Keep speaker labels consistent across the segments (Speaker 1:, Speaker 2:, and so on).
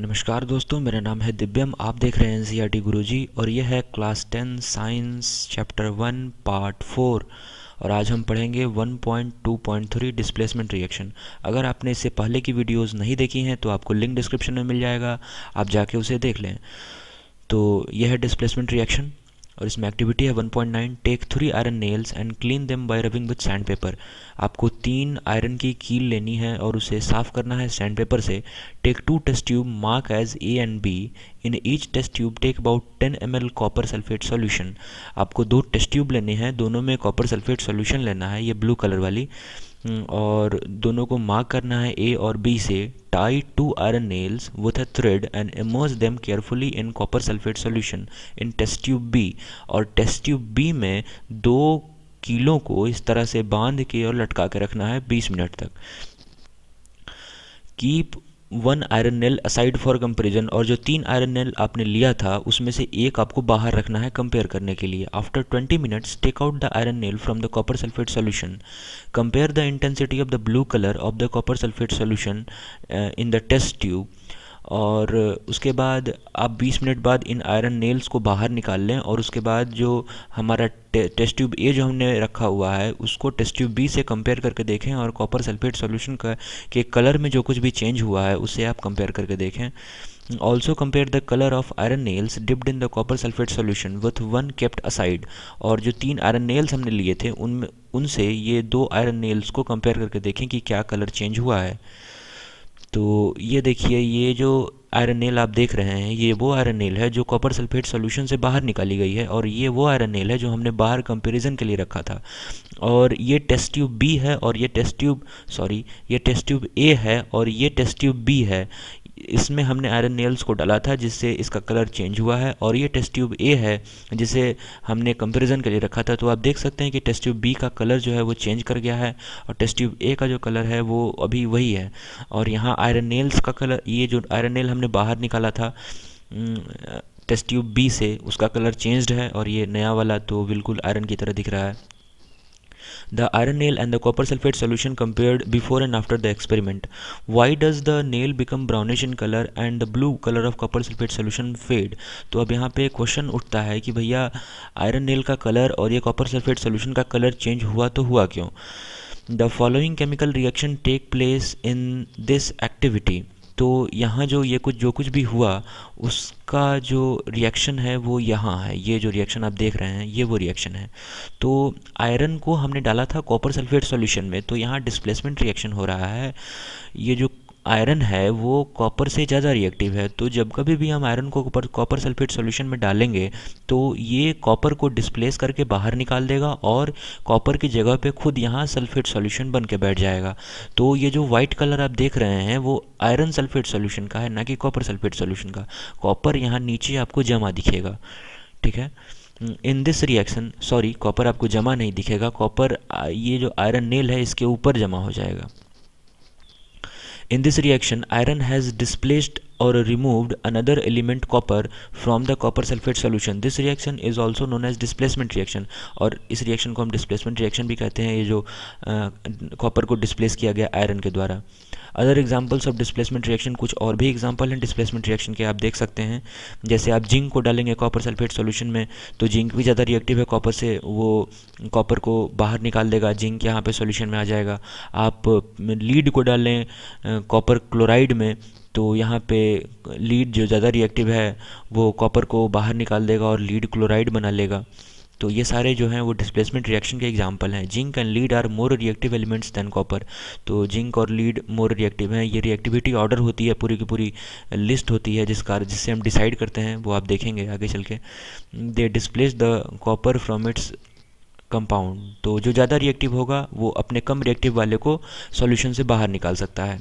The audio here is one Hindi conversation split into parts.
Speaker 1: नमस्कार दोस्तों मेरा नाम है दिव्यम आप देख रहे हैं N C R e T Guru ji और यह है class ten science chapter one part four और आज हम पढ़ेंगे 1.2.3 डिस्प्लेसमेंट रिएक्शन अगर आपने इससे पहले की वीडियोस नहीं देखी हैं तो आपको लिंक डिस्क्रिप्शन में मिल जाएगा आप जाके उसे देख लें तो यह है डिस्प्लेसमेंट रिएक्शन और इसमें एक्टिविटी है 1.9 take three iron nails and clean them by rubbing with sand paper आपको तीन आयरन की कील लेनी है और उसे साफ करना है सैंड पेपर से take two test tube mark as A and B in each test tube take about 10 M L copper sulphate solution आपको दो टेस्ट ट्यूब लेने हैं दोनों में कॉपर सल्फेट सॉल्यूशन लेना है ये ब्लू कलर वाली हम्म, और दोनों को मार्क करना है ए और बी से tie two iron nails with a thread and immerse them carefully in copper sulphate solution in test tube B और टेस्ट ट्यूब बी में दो कीलों को इस तरह से बांध के और लटका के रखना है 20 मिनट तक keep one iron nail aside for comparison और जो तीन आयरन नेल आपने लिया था उसमें से एक आपको बाहर रखना है कंपेयर करने के लिए after 20 minutes take out the iron nail from the copper sulphate solution compare the intensity of the blue colour of the copper sulphate solution in the test tube और उसके बाद आप 20 मिनट बाद इन आयरन नेल्स को बाहर निकाल लें और उसके बाद जो हमारा टे, टेस्ट ट्यूब ए जो हमने रखा हुआ है उसको टेस्ट ट्यूब बी से कंपेयर करके देखें और कॉपर सल्फेट सॉल्यूशन का के कलर में जो कुछ भी चेंज हुआ है उससे आप कंपेयर करके देखें also compare the colour of iron nails dipped in the copper sulphate solution with one kept aside और जो तीन आयरन नेल्स हमने लिए थे उनमें उनसे ये दो आयरन नेल्स को कंपेयर करके देखें कि क्या कलर चेंज हुआ है तो ये देखिए ये जो आयरन नेल आप देख रहे हैं ये वो आयरन नेल है जो कॉपर सल्फेट सोल्यूशन से बाहर निकाली गई है और ये वो आयरन नेल है जो हमने बाहर कंपेरिजन के लिए रखा था और ये टेस्ट ट्यूब बी है और ये टेस्ट ट्यूब सॉरी ये टेस्ट ट्यूब ए है और ये टेस्ट ट्यूब बी है इसमें हमने आयरन नेल्स को डाला था जिससे इसका कलर चेंज हुआ है और ये टेस्ट ट्यूब ए है जिसे हमने कंपेरिजन के लिए रखा था तो आप देख सकते हैं कि टेस्ट ट्यूब बी का कलर जो है वो चेंज कर गया है और टेस्ट ट्यूब ए का जो कलर है वो अभी वही है और यहाँ आयरन नेल्स का कलर ये जो आयरन नेल हमने बाहर निकाला था टेस्ट ट्यूब बी से उसका कलर चेंज्ड है और ये नया वाला तो बिल्कुल आयरन की तरह दिख रहा है the iron nail and the copper sulfate solution compared before and after the experiment. Why does the nail become brownish in color and the blue color of copper sulfate solution fade? तो अब यहाँ पे क्वेश्चन उठता है कि भैया आयरन नेल का कलर और ये कॉपर सल्फेट सोल्यूशन का कलर चेंज हुआ तो हुआ क्यों the following chemical reaction take place in this activity तो यहाँ जो ये कुछ जो कुछ भी हुआ उसका जो रिएक्शन है वो यहाँ है ये जो रिएक्शन आप देख रहे हैं ये वो रिएक्शन है तो आयरन को हमने डाला था कॉपर सल्फेट सॉल्यूशन में तो यहाँ डिस्प्लेसमेंट रिएक्शन हो रहा है ये जो आयरन है वो कॉपर से ज़्यादा रिएक्टिव है तो जब कभी भी हम आयरन को कॉपर सल्फेट सोल्यूशन में डालेंगे तो ये कॉपर को डिस्प्लेस करके बाहर निकाल देगा और कॉपर की जगह पे खुद यहाँ सल्फेट सोल्यूशन बन के बैठ जाएगा तो ये जो वाइट कलर आप देख रहे हैं वो आयरन सल्फेट सोल्यूशन का है ना कि कॉपर सल्फेट सोल्यूशन का कॉपर यहाँ नीचे आपको जमा दिखेगा ठीक है in this reaction sorry copper आपको जमा नहीं दिखेगा कॉपर ये जो आयरन नेल है इसके ऊपर जमा हो जाएगा In this reaction, iron has displaced or removed another element copper from the copper sulfate solution this reaction is also known as displacement reaction और इस रिएक्शन को हम डिस्प्लेसमेंट रिएक्शन भी कहते हैं ये जो कॉपर को डिस्प्लेस किया गया आयरन के द्वारा other examples of displacement reaction कुछ और भी एग्जांपल हैं डिस्प्लेसमेंट रिएक्शन के आप देख सकते हैं जैसे आप जिंक को डालेंगे कॉपर सल्फेट सॉल्यूशन में तो जिंक भी ज़्यादा रिएक्टिव है कॉपर से वो कॉपर को बाहर निकाल देगा जिंक यहाँ पे सॉल्यूशन में आ जाएगा आप लीड को डालें कॉपर क्लोराइड में तो यहाँ पे लीड जो ज़्यादा रिएक्टिव है वो कॉपर को बाहर निकाल देगा और लीड क्लोराइड बना लेगा तो ये सारे जो हैं वो डिस्प्लेसमेंट रिएक्शन के एग्जांपल हैं zinc and lead are more reactive elements than copper तो जिंक और लीड मोर रिएक्टिव हैं ये रिएक्टिविटी ऑर्डर होती है पूरी की पूरी लिस्ट होती है जिसका जिससे हम डिसाइड करते हैं वो आप देखेंगे आगे चल के they displace the copper from its compound तो जो ज़्यादा रिएक्टिव होगा वो अपने कम रिएक्टिव वाले को सॉल्यूशन से बाहर निकाल सकता है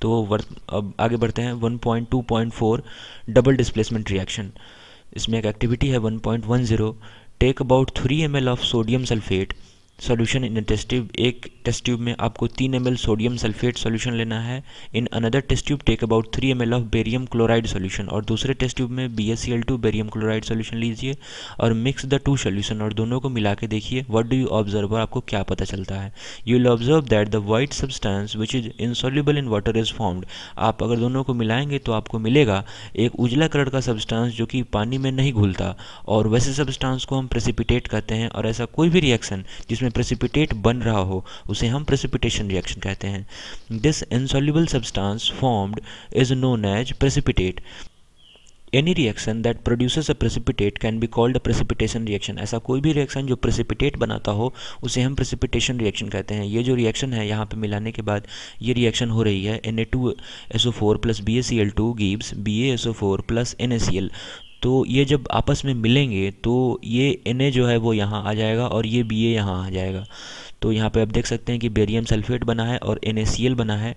Speaker 1: तो वर्त अब आगे बढ़ते हैं 1.2.4 डबल डिस्प्लेसमेंट रिएक्शन इसमें एक एक्टिविटी है 1.10 take about three M of sodium sulphate solution in test tube एक टेस्ट ट्यूब में आपको तीन एम सोडियम सल्फेट सोल्यूशन लेना है in another test tube take about three M of barium chloride solution और दूसरे टेस्ट ट्यूब में B S C L two barium chloride solution लीजिए और मिक्स द टू सोल्यूशन और दोनों को मिला के देखिए वट डू यू ऑब्जर्व और आपको क्या पता चलता है you will observe that the white substance which is soluble in water is formed आप अगर दोनों को मिलाएंगे तो आपको मिलेगा एक उजला कलर का सब्सटेंस जो कि पानी में नहीं घुलता और वैसे सब्सटेंस को हम प्रेसिपिटेट कहते हैं और ऐसा कोई भी रिएक्शन जिसमें में प्रेसिपिटेट बन रहा हो उसे हम प्रेसिपिटेशन रिएक्शन कहते हैं this insoluble substance formed is known as precipitate any reaction that produces a precipitate can be called a precipitation reaction ऐसा कोई भी रिएक्शन जो प्रेसिपिटेट बनाता हो उसे हम प्रेसिपिटेशन रिएक्शन कहते हैं ये जो रिएक्शन है यहाँ पे मिलाने के बाद ये रिएक्शन हो रही है N A two S O four plus B A C L two gives B A S O four plus N A C L तो ये जब आपस में मिलेंगे तो ये एन जो है वो यहाँ आ जाएगा और ये बी ए यहाँ आ जाएगा तो यहाँ पे आप देख सकते हैं कि बेरियम सल्फेट बना है और एन बना है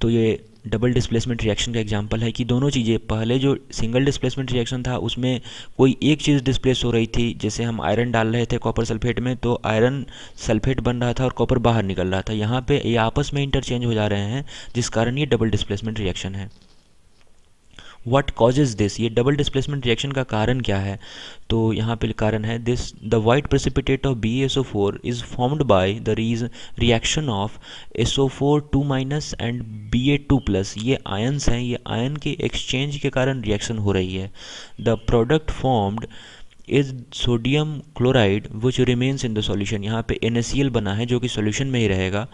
Speaker 1: तो ये डबल डिस्प्लेसमेंट रिएक्शन का एग्जांपल है कि दोनों चीज़ें पहले जो सिंगल डिस्प्लेसमेंट रिएक्शन था उसमें कोई एक चीज़ डिस्प्लेस हो रही थी जैसे हम आयरन डाल रहे थे कॉपर सल्फेट में तो आयरन सल्फेट बन रहा था और कॉपर बाहर निकल रहा था यहाँ पे ये आपस में इंटरचेंज हो जा रहे हैं जिस कारण ये डबल डिस्प्लेसमेंट रिएक्शन है व्हाट कॉजेज दिस ये डबल डिस्प्लेसमेंट रिएक्शन का कारण क्या है तो यहाँ पे कारण है this the white precipitate of B S O four is formed by the रीज reaction of S O four two minus and B A two plus ये आयन्स हैं ये आयन के एक्सचेंज के कारण रिएक्शन हो रही है the product formed is sodium chloride which remains in the solution यहाँ पे एन बना है जो कि सोल्यूशन में ही रहेगा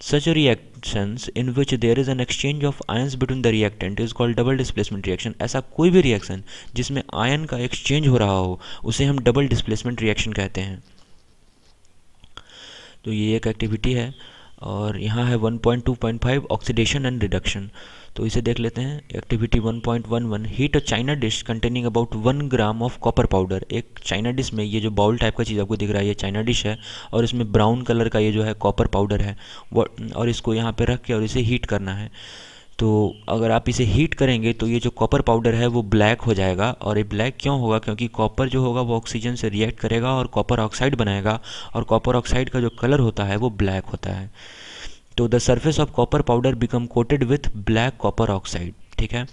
Speaker 1: Such reactions in which there is an exchange of ions between the reactant is called double displacement reaction ऐसा कोई भी reaction जिसमें ion का exchange हो रहा हो उसे हम double displacement reaction कहते हैं तो ये एक activity है और यहाँ है 1.2.5 ऑक्सीडेशन एंड रिडक्शन तो इसे देख लेते हैं activity 1.11 heat a china dish containing about one gram of copper powder एक चाइना डिश में ये जो बाउल टाइप का चीज़ आपको दिख रहा है ये चाइना डिश है और इसमें ब्राउन कलर का ये जो है कॉपर पाउडर है और इसको यहाँ पे रख के और इसे हीट करना है तो अगर आप इसे हीट करेंगे तो ये जो कॉपर पाउडर है वो ब्लैक हो जाएगा और ये ब्लैक क्यों होगा क्योंकि कॉपर जो होगा वो ऑक्सीजन से रिएक्ट करेगा और कॉपर ऑक्साइड बनाएगा और कॉपर ऑक्साइड का जो कलर होता है वो ब्लैक होता है तो the surface of copper powder become coated with black copper oxide ठीक है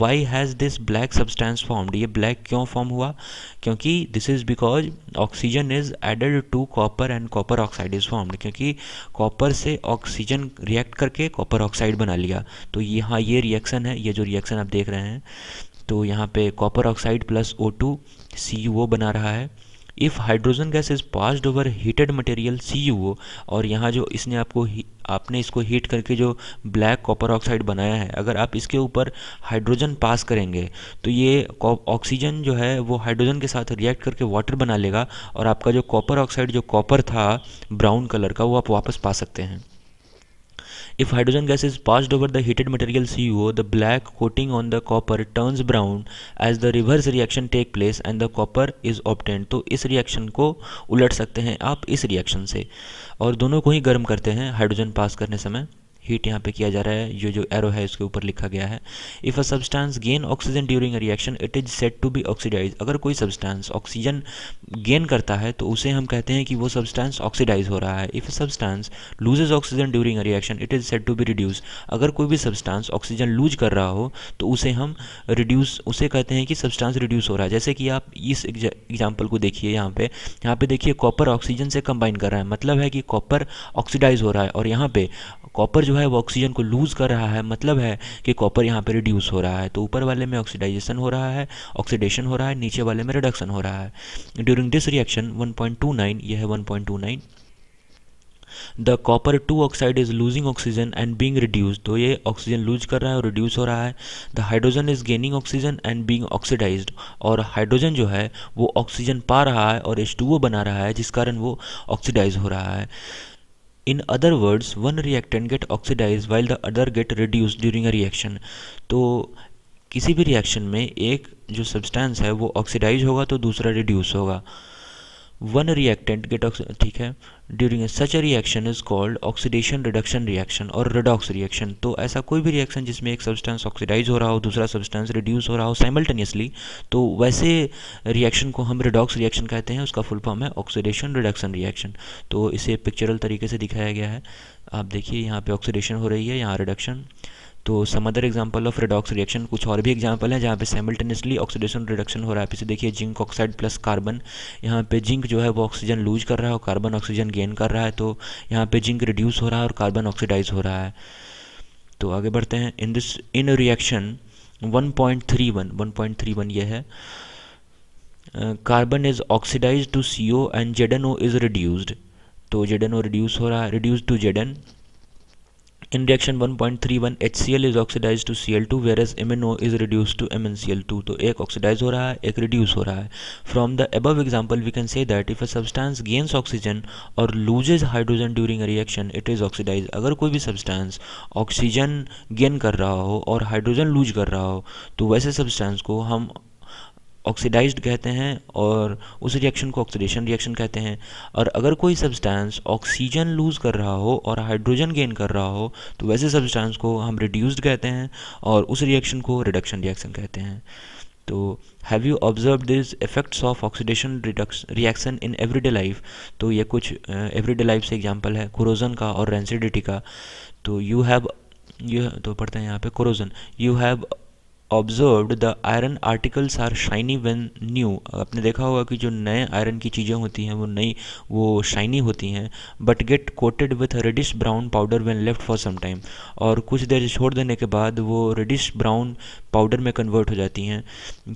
Speaker 1: why has this black substance formed ये ब्लैक क्यों फॉर्म हुआ क्योंकि this is because oxygen is added to copper and copper oxide is formed क्योंकि कॉपर से ऑक्सीजन रिएक्ट करके कॉपर ऑक्साइड बना लिया तो यहाँ ये रिएक्शन है ये जो रिएक्शन आप देख रहे हैं तो यहाँ पे copper oxide plus O two C U O बना रहा है if hydrogen gas is passed over heated material C U और यहाँ जो इसने आपको आपने इसको हीट करके जो ब्लैक कॉपर ऑक्साइड बनाया है अगर आप इसके ऊपर हाइड्रोजन पास करेंगे तो ये ऑक्सीजन जो है वो हाइड्रोजन के साथ रिएक्ट करके वाटर बना लेगा और आपका जो कॉपर ऑक्साइड जो कॉपर था ब्राउन कलर का वो आप वापस पा सकते हैं If hydrogen gas is passed over the heated material CuO, the black coating on the copper turns brown as the reverse reaction take place and the copper is obtained. तो इस reaction को उलट सकते हैं आप इस reaction से और दोनों को ही गर्म करते हैं hydrogen pass करने समय हीट यहाँ पे किया जा रहा है जो जो एरो है इसके ऊपर लिखा गया है if a substance gain oxygen during reaction it is said to be oxidise अगर कोई सब्सटेंस ऑक्सीजन गेन करता है तो उसे हम कहते हैं कि वो सब्सटेंस ऑक्सीडाइज हो रहा है if a substance loses oxygen during a reaction it is said to be reduce अगर कोई भी सब्सटेंस ऑक्सीजन लूज कर रहा हो तो उसे हम रिड्यूस उसे कहते हैं कि सब्सटेंस रिड्यूस हो रहा है जैसे कि आप इस एग्जाम्पल को देखिए यहाँ पे यहाँ पे देखिए कॉपर ऑक्सीजन से कंबाइन कर रहा है मतलब है कि कॉपर ऑक्सीडाइज हो रहा है और यहाँ पे कॉपर जो है वो ऑक्सीजन को लूज़ कर रहा है मतलब है कि कॉपर यहाँ पर रिड्यूस हो रहा है तो ऊपर वाले में ऑक्सीडाइजेशन हो रहा है ऑक्सीडेशन हो रहा है नीचे वाले में रिडक्शन हो रहा है ड्यूरिंग दिस रिएक्शन 1.29 ये है 1.29 the copper two oxide is losing oxygen and being reduce तो ये ऑक्सीजन लूज कर रहा है और रिड्यूस हो रहा है the hydrogen is gaining oxygen and being oxidise और हाइड्रोजन जो है वो ऑक्सीजन पा रहा है और एच टू ओ बना रहा है जिस कारण वो ऑक्सीडाइज हो रहा है in other words one reactant get oxidise while the other get reduce during a reaction तो किसी भी रिएक्शन में एक जो सब्सटेंस है वो ऑक्सीडाइज होगा तो दूसरा रिड्यूस होगा वन रिएक्टेंट गेट ठीक है during such a reaction is called oxidation reduction reaction और रिडॉक्स रिएक्शन तो ऐसा कोई भी रिएक्शन जिसमें एक सब्सटेंस ऑक्सीडाइज हो रहा हो दूसरा सब्सटेंस रिड्यूस हो रहा हो साइमल्टेनियसली तो वैसे रिएक्शन को हम रिडॉक्स रिएक्शन कहते हैं उसका फुल फॉर्म है ऑक्सीडेशन रिडक्शन रिएक्शन तो इसे पिक्चरल तरीके से दिखाया गया है आप देखिए यहाँ पे ऑक्सीडेशन हो रही है यहाँ रिडक्शन तो some other example of redox reaction कुछ और भी एग्जाम्पल हैं जहाँ पे साइमल्टेनियसली ऑक्सीडेशन रिडक्शन हो रहा है इसे देखिए जिंक ऑक्साइड प्लस कार्बन यहाँ पे जिंक जो है वो ऑक्सीजन लूज कर रहा है और कार्बन ऑक्सीजन गेन कर रहा है तो यहाँ पे जिंक रिड्यूस हो रहा है और कार्बन ऑक्सीडाइज हो रहा है तो आगे बढ़ते हैं इन दिस इन रिएक्शन 1.31 1.31 ये है carbon is oxidise to C O and Z N O is reduce तो जेडन ओ रिड्यूस हो रहा है reduce to Z N In reaction 1.31 HCl is oxidized to Cl2 whereas MnO is reduced to MnCl2 तो एक ऑक्सीडाइज हो रहा है एक रिड्यूस हो रहा है from the above example we can say that if a substance gains oxygen और loses hydrogen during reaction it is oxidise अगर कोई भी सब्सटेंस ऑक्सीजन गेन कर रहा हो और हाइड्रोजन लूज कर रहा हो तो वैसे सब्सटेंस को हम ऑक्सीडाइज्ड कहते हैं और उस रिएक्शन को ऑक्सीडेशन रिएक्शन कहते हैं और अगर कोई सब्सटेंस ऑक्सीजन लूज़ कर रहा हो और हाइड्रोजन गेन कर रहा हो तो वैसे सब्सटेंस को हम रिड्यूस्ड कहते हैं और उस रिएक्शन को रिडक्शन रिएक्शन कहते हैं तो have you observe this effects of oxidation reaction in everyday life तो ये कुछ एवरीडे लाइफ से एग्जाम्पल है क्रोजन का और रेंसिडिटी का तो यू हैव यू तो पढ़ते हैं यहाँ पे corrosion you have observed the iron articles are shiny when new आपने देखा होगा कि जो नए आयरन की चीज़ें होती हैं वो नई वो शाइनी होती हैं but get coated with reddish brown powder when left for some time और कुछ देर छोड़ देने के बाद वो रेडिश ब्राउन पाउडर में कन्वर्ट हो जाती हैं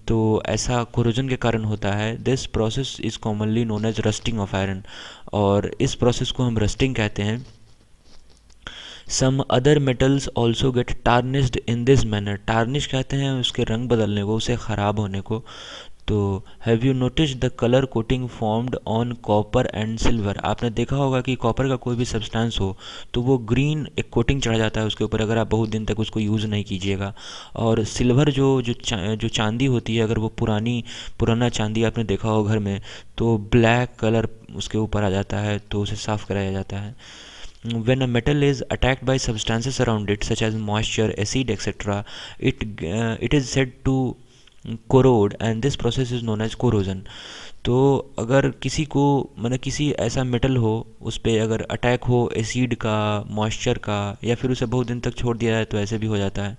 Speaker 1: तो ऐसा कोरोजन के कारण होता है this process is commonly known as rusting of iron और इस प्रोसेस को हम रस्टिंग कहते हैं some other metals also get tarnished in this manner tarnish कहते हैं उसके रंग बदलने को उसे ख़राब होने को तो have you notice the colour coating formed on copper and silver आपने देखा होगा कि कॉपर का कोई भी सब्सटेंस हो तो वो ग्रीन एक कोटिंग चढ़ा जाता है उसके ऊपर अगर आप बहुत दिन तक उसको यूज़ नहीं कीजिएगा और सिल्वर जो जो चा, जो चांदी होती है अगर वो पुरानी पुराना चांदी आपने देखा हो घर में तो ब्लैक कलर उसके ऊपर आ जाता है तो उसे साफ़ कराया जाता है when a metal is attacked by substances around it such as moisture acid etc it uh, it is said to corrode and this process is known as corrosion तो अगर किसी को मतलब किसी ऐसा मेटल हो उस पर अगर अटैक हो एसिड का मॉइस्चर का या फिर उसे बहुत दिन तक छोड़ दिया जाए तो ऐसे भी हो जाता है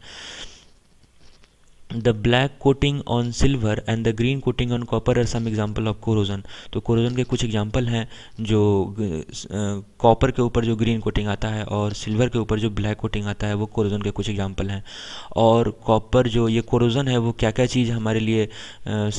Speaker 1: the black coating on silver and the green coating on copper are some example of corrosion तो कोरोजन के कुछ एग्जाम्पल हैं जो कॉपर के ऊपर जो ग्रीन कोटिंग आता है और सिल्वर के ऊपर जो ब्लैक कोटिंग आता है वो कोरोजन के कुछ एग्जाम्पल हैं और कॉपर जो ये कोरोजन है वो क्या क्या चीज़ हमारे लिए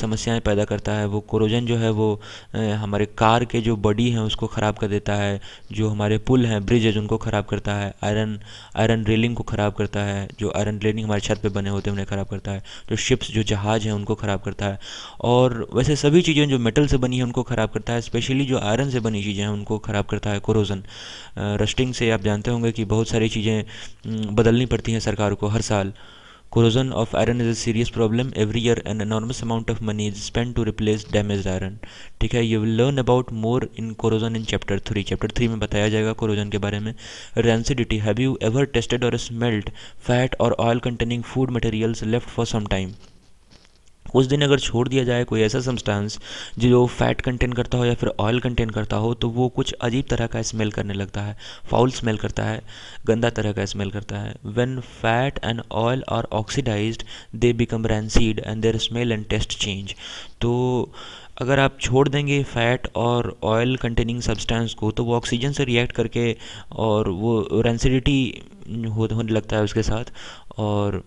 Speaker 1: समस्याएँ पैदा करता है वो कोरोजन जो है वो हमारे कार के जो बॉडी हैं उसको ख़राब कर देता है जो हमारे पुल हैं ब्रिजेज उनको ख़राब करता है आयरन आयरन रेलिंग को ख़राब करता है जो आयरन रेलिंग हमारे छत पर बने होते हैं उन्हें ख़राब करता है जो शिप्स जो जहाज़ हैं उनको ख़राब करता है और वैसे सभी चीज़ें जो मेटल से बनी हैं उनको ख़राब करता है स्पेशली जो आयरन से बनी चीज़ें हैं उनको ख़राब करता है कोरोजन रस्टिंग uh, से आप जानते होंगे कि बहुत सारी चीज़ें हम्म, बदलनी पड़ती हैं सरकार को हर साल Corrosion of iron is a serious problem. Every year an enormous amount of money is spent to replace damaged iron. ठीक है you will learn about more in corrosion in chapter three chapter three में बताया जाएगा कोरोजन के बारे में rancidity have you ever tasted और स्मेल्ट फैट और oil containing food materials left for some time उस दिन अगर छोड़ दिया जाए कोई ऐसा सब्सटेंस जो फैट कंटेन करता हो या फिर ऑयल कंटेन करता हो तो वो कुछ अजीब तरह का स्मेल करने लगता है फाउल स्मेल करता है गंदा तरह का स्मेल करता है when fat and oil are oxidised they become rancid and their smell and taste change तो अगर आप छोड़ देंगे फैट और ऑयल कंटेनिंग सब्सटेंस को तो वो ऑक्सीजन से रिएक्ट करके और वो रेंसिडिटी होने लगता है उसके साथ और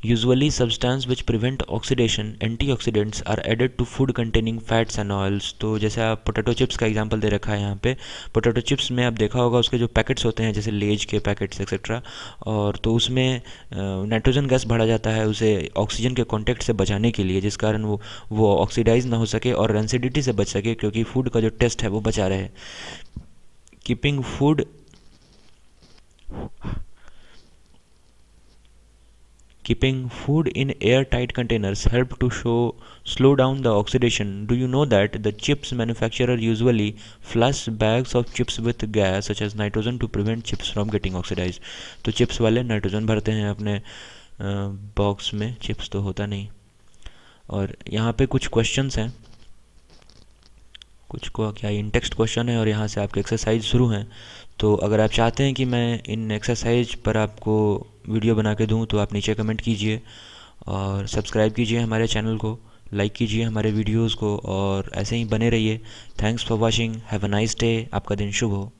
Speaker 1: Usually substance which prevent oxidation antioxidants are added to food containing fats and oils तो जैसे आप potato chips का example दे रखा है यहाँ पे potato chips में आप देखा होगा उसके जो packets होते हैं जैसे लेज के packets etc और तो उसमें nitrogen gas भरा जाता है उसे oxygen के contact से बचाने के लिए जिस कारण वो वो oxidize ना हो सके और rancidity से बच सके क्योंकि food का जो टेस्ट है वो बचा रहे keeping food Keeping food in airtight containers help to show, slow down the oxidation. Do you know that the chips manufacturer usually flush bags of chips with gas such as nitrogen to prevent chips from getting oxidized. to chips wale nitrogen bharte hain apne box mein chips to hota nahi और यहाँ पे कुछ क्वेश्चंस हैं कुछ को क्या इन टेक्स्ट क्वेश्चन है और यहाँ से आपके एक्सरसाइज शुरू हैं तो अगर आप चाहते हैं कि मैं इन एक्सरसाइज पर आपको वीडियो बना के दूँ तो आप नीचे कमेंट कीजिए और सब्सक्राइब कीजिए हमारे चैनल को लाइक कीजिए हमारे वीडियोस को और ऐसे ही बने रहिए thanks for watching have a nice day आपका दिन शुभ हो